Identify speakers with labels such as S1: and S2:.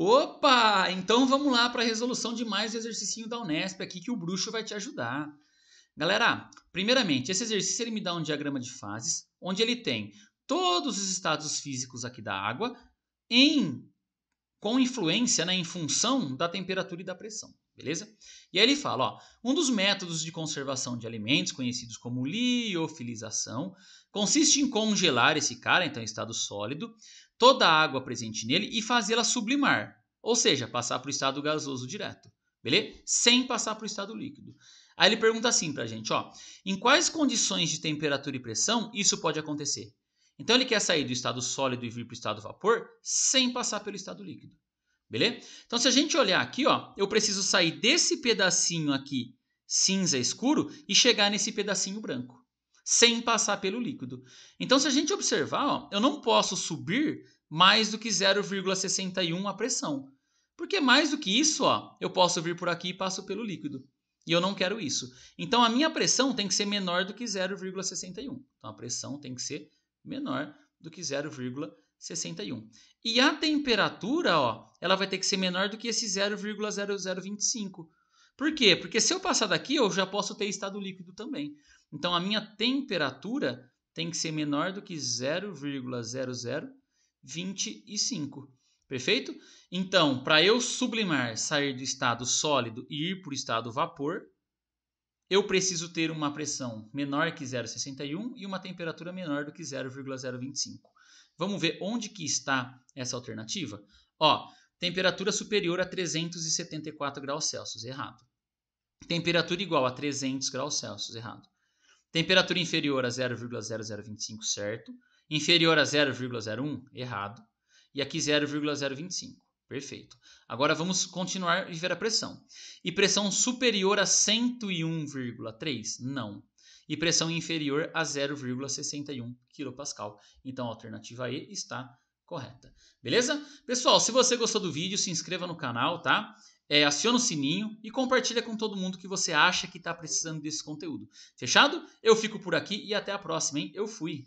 S1: Opa! Então vamos lá para a resolução de mais um exercício da Unesp aqui que o bruxo vai te ajudar. Galera, primeiramente, esse exercício ele me dá um diagrama de fases, onde ele tem todos os estados físicos aqui da água em com influência, né, em função da temperatura e da pressão, beleza? E aí ele fala, ó, um dos métodos de conservação de alimentos, conhecidos como liofilização, consiste em congelar esse cara, então em estado sólido, toda a água presente nele e fazê-la sublimar, ou seja, passar para o estado gasoso direto, beleza? Sem passar para o estado líquido. Aí ele pergunta assim para a gente, ó, em quais condições de temperatura e pressão isso pode acontecer? Então ele quer sair do estado sólido e vir para o estado vapor sem passar pelo estado líquido, beleza? Então se a gente olhar aqui, ó, eu preciso sair desse pedacinho aqui cinza escuro e chegar nesse pedacinho branco sem passar pelo líquido. Então, se a gente observar, ó, eu não posso subir mais do que 0,61 a pressão. Porque mais do que isso, ó, eu posso vir por aqui e passo pelo líquido. E eu não quero isso. Então, a minha pressão tem que ser menor do que 0,61. Então, a pressão tem que ser menor do que 0,61. E a temperatura, ó, ela vai ter que ser menor do que esse 0,0025. Por quê? Porque se eu passar daqui, eu já posso ter estado líquido também. Então a minha temperatura tem que ser menor do que 0,0025. Perfeito? Então, para eu sublimar, sair do estado sólido e ir para o estado vapor, eu preciso ter uma pressão menor que 0,61 e uma temperatura menor do que 0,025. Vamos ver onde que está essa alternativa? Ó, temperatura superior a 374 graus Celsius, errado. Temperatura igual a 300 graus Celsius, errado. Temperatura inferior a 0,0025, certo. Inferior a 0,01, errado. E aqui 0,025, perfeito. Agora vamos continuar e ver a pressão. E pressão superior a 101,3? Não. E pressão inferior a 0,61 kPa. Então a alternativa E está correta. Beleza? Pessoal, se você gostou do vídeo, se inscreva no canal, tá? É, aciona o sininho e compartilha com todo mundo que você acha que está precisando desse conteúdo. Fechado? Eu fico por aqui e até a próxima, hein? Eu fui!